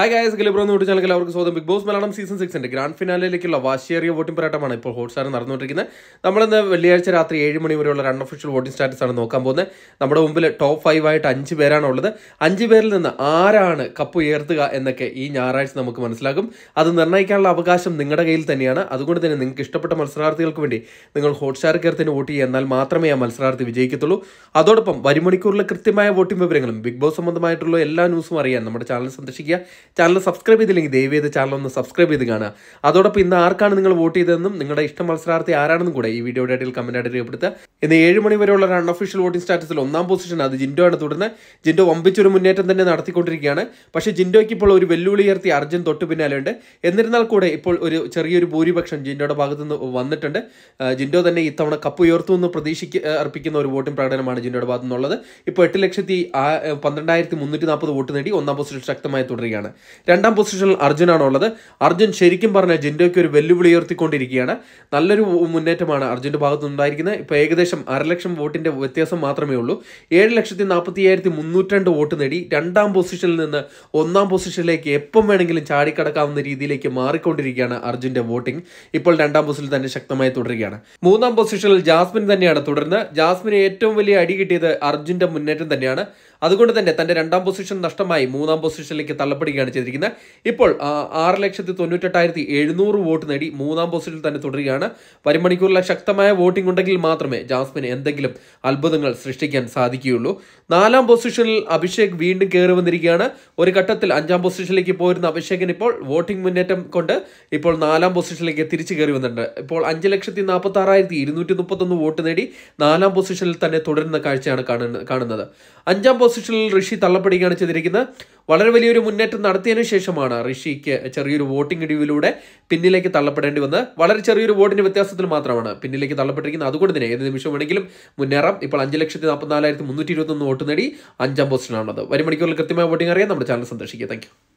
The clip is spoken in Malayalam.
ഹായ് ഗായസ് ഗലിബ്രോ എന്ന് വിളിച്ചാൽ എല്ലാവർക്കും സ്വാഗതം ബിഗ് ബോസ് മലയാളം സീസൺ സിക്സിന്റെ ഗ്രാൻഡ് ഫിനാലിലേക്കുള്ള വാശിയേറിയ വോട്ടിംഗ് പോരാട്ടമാണ് ഇപ്പോൾ ഹോട്ട്സ്റ്റാർ നടന്നുകൊണ്ടിരിക്കുന്നത് നമ്മളിന്ന് വെള്ളിയാഴ്ച രാത്രി ഏഴ് മണി വരെയുള്ള രണ്ട് ഒഫീഷ്യൽ വോട്ടിംഗ് സ്റ്റാറ്റസ് ആണ് നോക്കാൻ പോകുന്നത് നമ്മുടെ മുമ്പിൽ ടോപ്പ് ഫൈവ് ആയിട്ട് അഞ്ച് പേരാണ് ഉള്ളത് അഞ്ച് പേരിൽ നിന്ന് ആരാണ് കപ്പ് ഉയർത്തുക എന്നൊക്കെ ഈ ഞായറാഴ്ച നമുക്ക് മനസ്സിലാകും അത് നിർണ്ണയിക്കാനുള്ള അവകാശം നിങ്ങളുടെ കയ്യിൽ തന്നെയാണ് അതുകൊണ്ട് തന്നെ നിങ്ങൾക്ക് ഇഷ്ടപ്പെട്ട മത്സരാർത്ഥികൾക്ക് വേണ്ടി നിങ്ങൾ ഹോട്ട്സ്റ്റാർ കയറി തന്നെ വോട്ട് ചെയ്യുക എന്നാൽ മാത്രമേ ആ മത്സരാർത്ഥി വിജയിക്കത്തുള്ളൂ അതോടൊപ്പം വരുമണിക്കൂറിലെ കൃത്യമായ വോട്ടിംഗ് വിവരങ്ങളും ബിഗ് ബോസ് സംബന്ധമായിട്ടുള്ള എല്ലാ ന്യൂസും അറിയാൻ നമ്മുടെ ചാനൽ സന്ദർശിക്കുക ചാനൽ സബ്സ്ക്രൈബ് ചെയ്തില്ലെങ്കിൽ ദയവ് ചെയ്ത് ചാനൽ ഒന്ന് സബ്സ്ക്രൈബ് ചെയ്ത് കാണുക അതോടൊപ്പം ഇന്ന് ആർക്കാണ് നിങ്ങൾ വോട്ട് ചെയ്തതെന്നും നിങ്ങളുടെ ഇഷ്ട മത്സരാർത്ഥി ആരാണെന്നും കൂടെ ഈ വീഡിയോയുടെ ഇടയിൽ കമൻറ്റായിട്ട് രേഖപ്പെടുത്തുക ഇന്ന് ഏഴ് മണി വരെയുള്ള റൺ അൺഒഫീഷ്യൽ വോട്ടിംഗ് സ്റ്റാറ്റസിൽ ഒന്നാം പൊസിഷൻ അത് ജിൻഡോ ആണ് തുടർന്ന് ജിൻഡോ വമ്പിച്ചൊരു മുന്നേറ്റം തന്നെ നടത്തിക്കൊണ്ടിരിക്കുകയാണ് പക്ഷേ ജിൻഡോയ്ക്ക് ഇപ്പോൾ ഒരു വെല്ലുവിളി ഉയർത്തി അർജുൻ തൊട്ട് പിന്നാലെയുണ്ട് എന്നിരുന്നാൽ കൂടെ ഇപ്പോൾ ഒരു ചെറിയൊരു ഭൂരിപക്ഷം ജിൻഡോയുടെ ഭാഗത്തു നിന്ന് വന്നിട്ടുണ്ട് ജിൻഡോ തന്നെ ഇത്തവണ കപ്പ് ഉയർത്തു എന്ന് പ്രതീക്ഷിക്ക് അർപ്പിക്കുന്ന ഒരു വോട്ടിംഗ് പ്രകടനമാണ് ജിൻഡോയുടെ ഭാഗത്തു നിന്നുള്ളത് ഇപ്പോൾ എട്ട് ലക്ഷത്തി പന്ത്രണ്ടായിരത്തി മുന്നൂറ്റി നാൽപ്പത് വോട്ട് നേടി ഒന്നാം പൊസിഷൻ ശക്തമായി തുടരുകയാണ് രണ്ടാം പൊസിഷനിൽ അർജുനാണ് ഉള്ളത് അർജുൻ ശരിക്കും പറഞ്ഞാൽ ജിൻഡോയ്ക്ക് ഒരു വെല്ലുവിളി ഉയർത്തിക്കൊണ്ടിരിക്കുകയാണ് നല്ലൊരു മുന്നേറ്റമാണ് അർജുൻ്റെ ഭാഗത്തുനിന്നുണ്ടായിരിക്കുന്നത് ഇപ്പോൾ ഏകദേശം അരലക്ഷം വോട്ടിൻ്റെ വ്യത്യാസം മാത്രമേ ഉള്ളൂ ഏഴ് ലക്ഷത്തി നാൽപ്പത്തി അയ്യായിരത്തി മുന്നൂറ്റി വോട്ട് നേടി രണ്ടാം പൊസിഷനിൽ നിന്ന് ഒന്നാം പൊസിഷനിലേക്ക് എപ്പം വേണമെങ്കിലും ചാടിക്കടക്കാവുന്ന രീതിയിലേക്ക് മാറിക്കൊണ്ടിരിക്കുകയാണ് അർജുൻ്റെ വോട്ടിംഗ് ഇപ്പോൾ രണ്ടാം പൊസിഷനിൽ തന്നെ ശക്തമായി തുടരുകയാണ് മൂന്നാം പൊസിഷനിൽ ജാസ്മിൻ തന്നെയാണ് തുടർന്ന് ജാസ്മിന് ഏറ്റവും വലിയ അടി കിട്ടിയത് അർജുൻ്റെ മുന്നേറ്റം തന്നെയാണ് അതുകൊണ്ട് തന്നെ തന്റെ രണ്ടാം പൊസിഷൻ നഷ്ടമായി മൂന്നാം പൊസിഷനിലേക്ക് തള്ളപ്പെടുകയാണ് ചെയ്തിരിക്കുന്നത് ഇപ്പോൾ ആറ് ലക്ഷത്തി തൊണ്ണൂറ്റെട്ടായിരത്തി എഴുന്നൂറ് വോട്ട് നേടി മൂന്നാം പൊസിഷനിൽ തന്നെ തുടരുകയാണ് വരുമണിക്കൂറിലെ ശക്തമായ വോട്ടിംഗ് ഉണ്ടെങ്കിൽ മാത്രമേ ജാസ്മിന് എന്തെങ്കിലും അത്ഭുതങ്ങൾ സൃഷ്ടിക്കാൻ സാധിക്കുകയുള്ളൂ നാലാം പൊസിഷനിൽ അഭിഷേക് വീണ്ടും കയറി വന്നിരിക്കുകയാണ് ഒരു ഘട്ടത്തിൽ അഞ്ചാം പൊസിഷനിലേക്ക് പോയിരുന്ന അഭിഷേകിന് ഇപ്പോൾ വോട്ടിംഗ് മുന്നേറ്റം കൊണ്ട് ഇപ്പോൾ നാലാം പൊസിഷനിലേക്ക് തിരിച്ചു കയറി വന്നിട്ടുണ്ട് ഇപ്പോൾ അഞ്ച് ലക്ഷത്തി നാൽപ്പത്തി വോട്ട് നേടി നാലാം പൊസിഷനിൽ തന്നെ തുടരുന്ന കാഴ്ചയാണ് കാണുന്നത് അഞ്ചാം ഓപ്പോസിഷനിൽ ഋഷി തള്ളപ്പെടുകയാണ് ചെയ്തിരിക്കുന്നത് വളരെ വലിയൊരു മുന്നേറ്റം നടത്തിയതിനു ശേഷമാണ് ഋഷിക്ക് ചെറിയൊരു വോട്ടിംഗ് ഇടിവിലൂടെ പിന്നിലേക്ക് തള്ളപ്പെടേണ്ടി വന്നത് വളരെ ചെറിയൊരു വോട്ടിന്റെ വ്യത്യാസത്തിൽ മാത്രമാണ് പിന്നിലേക്ക് തള്ളപ്പെട്ടിരിക്കുന്നത് അതുകൊണ്ട് തന്നെ ഏത് നിമിഷം വേണമെങ്കിലും മുന്നേറാം ഇപ്പോൾ അഞ്ച് ലക്ഷത്തി നാൽപ്പത്തിനാലായിരത്തി മുന്നൂറ്റി ഇരുപത്തൊന്ന് വോട്ട് നേടി അഞ്ചാം പൊസിഷനാണത് വരുമണിക്കൂറിൽ കൃത്യമായ വോട്ടിംഗ് അറിയാം നമ്മുടെ ചാനൽ സന്ദർശിക്കുക താങ്ക്